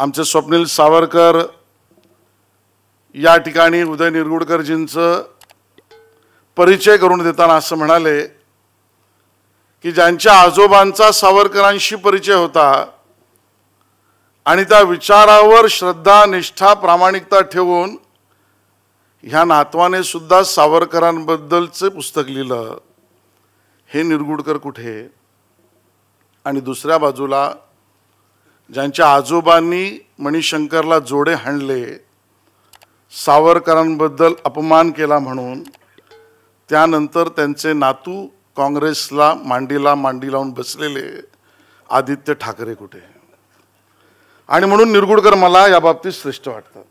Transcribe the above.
आमचे स्वप्नील सावरकर या ठिकाणी उदय निरगुडकरजींचं परिचय करून देताना असं म्हणाले की ज्यांच्या आजोबांचा सावरकरांशी परिचय होता आणि त्या विचारावर श्रद्धा निष्ठा प्रामाणिकता ठेवून ह्या नातवाने सुद्धा सावरकरांबद्दलचं पुस्तक लिहिलं हे निरगुडकर कुठे आणि दुसऱ्या बाजूला ज्यांच्या आजोबांनी मणिशंकरला जोडे हाणले सावरकरांबद्दल अपमान केला म्हणून त्यानंतर त्यांचे नातू काँग्रेसला मांडीला मांडी लावून बसलेले आदित्य ठाकरे कुठे आणि म्हणून निरगुडकर मला याबाबतीत श्रेष्ठ वाटतात